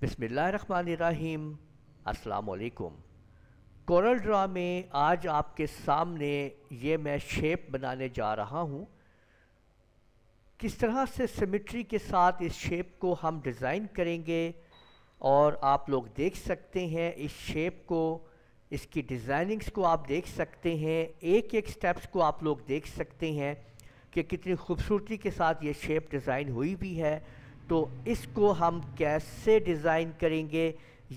बिसमीम अस्सलाम Corel Draw में आज आपके सामने ये मैं शेप बनाने जा रहा हूँ किस तरह से सिमेट्री के साथ इस शेप को हम डिज़ाइन करेंगे और आप लोग देख सकते हैं इस शेप को इसकी डिज़ाइनिंग्स को आप देख सकते हैं एक एक स्टेप्स को आप लोग देख सकते हैं कि कितनी खूबसूरती के साथ ये शेप डिज़ाइन हुई भी है तो इसको हम कैसे डिज़ाइन करेंगे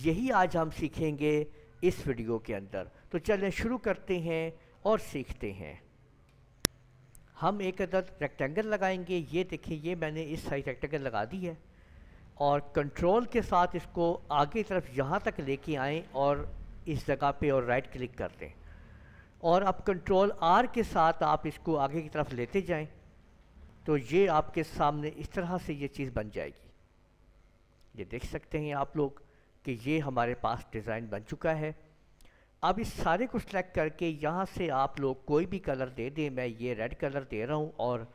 यही आज हम सीखेंगे इस वीडियो के अंदर तो चलें शुरू करते हैं और सीखते हैं हम एक अदर रेक्टेंगल लगाएंगे ये देखिए ये मैंने इस साइड रेक्टेंगल लगा दी है और कंट्रोल के साथ इसको आगे तरफ यहाँ तक लेके आएँ और इस जगह पे और राइट क्लिक कर दें और अब कंट्रोल आर के साथ आप इसको आगे की तरफ लेते जाएं तो ये आपके सामने इस तरह से ये चीज़ बन जाएगी ये देख सकते हैं आप लोग कि ये हमारे पास डिज़ाइन बन चुका है अब इस सारे को सिलेक्ट करके यहाँ से आप लोग कोई भी कलर दे दें मैं ये रेड कलर दे रहा हूँ और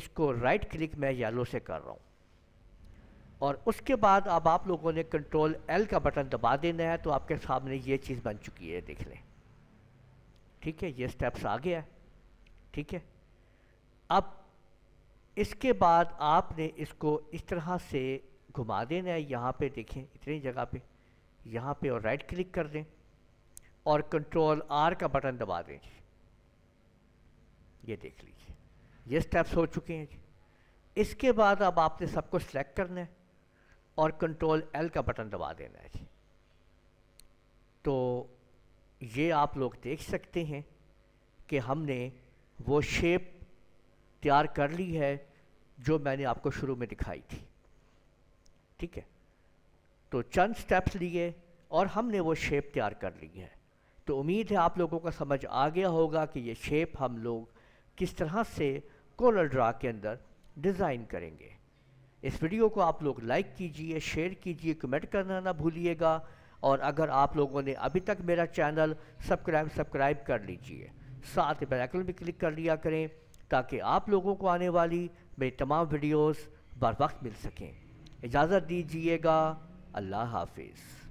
इसको राइट क्लिक मैं येलो से कर रहा हूँ और उसके बाद अब आप लोगों ने कंट्रोल एल का बटन दबा देना है तो आपके सामने ये चीज़ बन चुकी है देख लें ठीक है ये स्टेप्स आ गया ठीक है अब इसके बाद आपने इसको इस तरह से घुमा देना है यहाँ पे देखें इतनी जगह पे यहाँ पे और राइट क्लिक कर दें और कंट्रोल आर का बटन दबा दें ये देख लीजिए ये स्टेप्स हो चुके हैं जी इसके बाद अब आपने सबको सिलेक्ट करना है और कंट्रोल एल का बटन दबा देना है जी तो ये आप लोग देख सकते हैं कि हमने वो शेप तैयार कर ली है जो मैंने आपको शुरू में दिखाई थी ठीक है तो चंद स्टेप्स लिए और हमने वो शेप तैयार कर ली है तो उम्मीद है आप लोगों का समझ आ गया होगा कि ये शेप हम लोग किस तरह से कोलर ड्रा के अंदर डिज़ाइन करेंगे इस वीडियो को आप लोग लाइक कीजिए शेयर कीजिए कमेंट करना ना भूलिएगा और अगर आप लोगों ने अभी तक मेरा चैनल सब्सक्राइब सब्सक्राइब कर लीजिए साथ बेल आइकन भी क्लिक कर लिया करें ताकि आप लोगों को आने वाली मेरी तमाम वीडियोस बर वक्त मिल सकें इजाज़त दीजिएगा अल्लाह हाफिज़